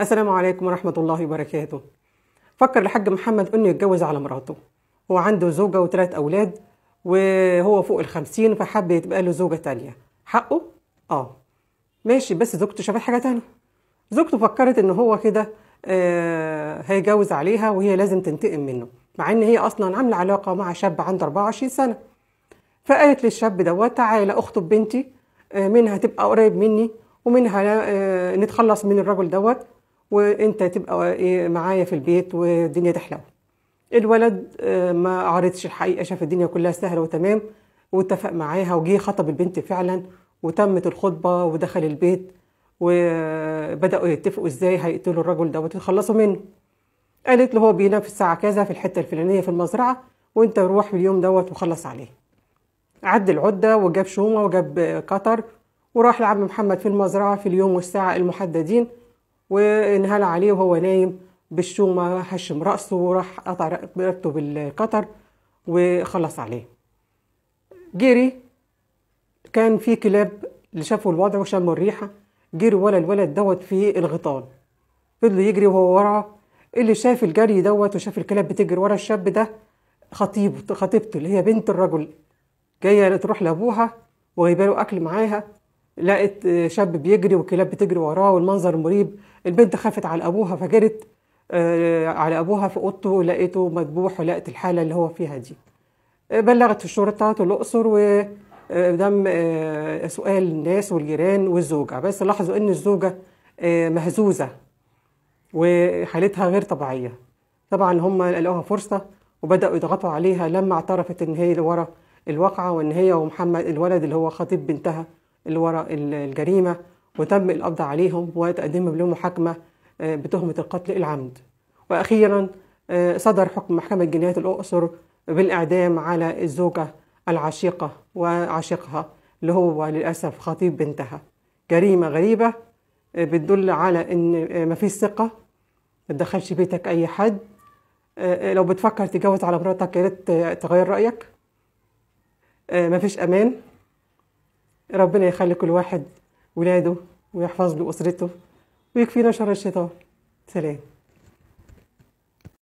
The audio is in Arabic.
السلام عليكم ورحمة الله وبركاته فكر الحاج محمد انه يتجوز على مراته هو عنده زوجة وثلاث أولاد وهو فوق الخمسين فحب يتبقى له زوجة تانية حقه؟ اه ماشي بس زوجته شافت حاجة تانية زوجته فكرت ان هو كده آه هيجوز عليها وهي لازم تنتقم منه مع ان هي اصلا عامله علاقه مع شاب عنده 24 سنه فقالت للشاب دوت تعالى اخطب بنتي آه، منها تبقى قريب مني ومنها آه، نتخلص من الرجل دوت وانت تبقى ايه معايا في البيت والدنيا تحلو الولد آه، ما عارضش الحقيقه شاف الدنيا كلها سهله وتمام واتفق معاها وجه خطب البنت فعلا وتمت الخطبه ودخل البيت وبداوا يتفقوا ازاي هيقتلوا الرجل ده وتخلصوا منه قالت له هو بينام في الساعه كذا في الحته الفلانيه في المزرعه وانت روح في اليوم دوت وخلص عليه عد العده وجاب شومه وجاب قطر وراح لعم محمد في المزرعه في اليوم والساعه المحددين وانهال عليه وهو نايم بالشومة هشم رأسه وراح قطع رقبته بالقطر وخلص عليه جري كان في كلاب اللي شافوا الوضع وشموا الريحة جري ورا الولد دوت في الغطال فضلوا يجري وهو وراه اللي شاف الجري دوت وشاف الكلاب بتجري ورا الشاب ده خطيب خطيبته اللي هي بنت الرجل جايه تروح لابوها وجايبه له اكل معاها لقت شاب بيجري والكلاب بتجري وراه والمنظر مريب البنت خافت على ابوها فجرت آه، على ابوها في اوضته لقيته مذبوح ولقت الحاله اللي هو فيها دي آه، بلغت الشرطه الاقصر و آه، دم سؤال الناس والجيران والزوجه بس لاحظوا ان الزوجه مهزوزه وحالتها غير طبيعيه طبعا هم لقوها فرصه وبداوا يضغطوا عليها لما اعترفت ان هي ورا الواقعه وان هي ومحمد الولد اللي هو خطيب بنتها وراء الجريمة وتم القبض عليهم وتقدم لهم محاكمة آه، بتهمة القتل العمد وأخيرا آه، صدر حكم محكمة جنايات الأقصر بالإعدام على الزوجة العشيقة وعشيقها اللي هو للأسف خطيب بنتها جريمة غريبة آه، بتدل على إن مفيش ثقة ما تدخلش بيتك أي حد لو بتفكر تتجوز على مراتك يا ريت تغير رأيك مفيش أمان ربنا يخلي كل واحد ولاده ويحفظ له أسرته ويكفينا شر الشيطان سلام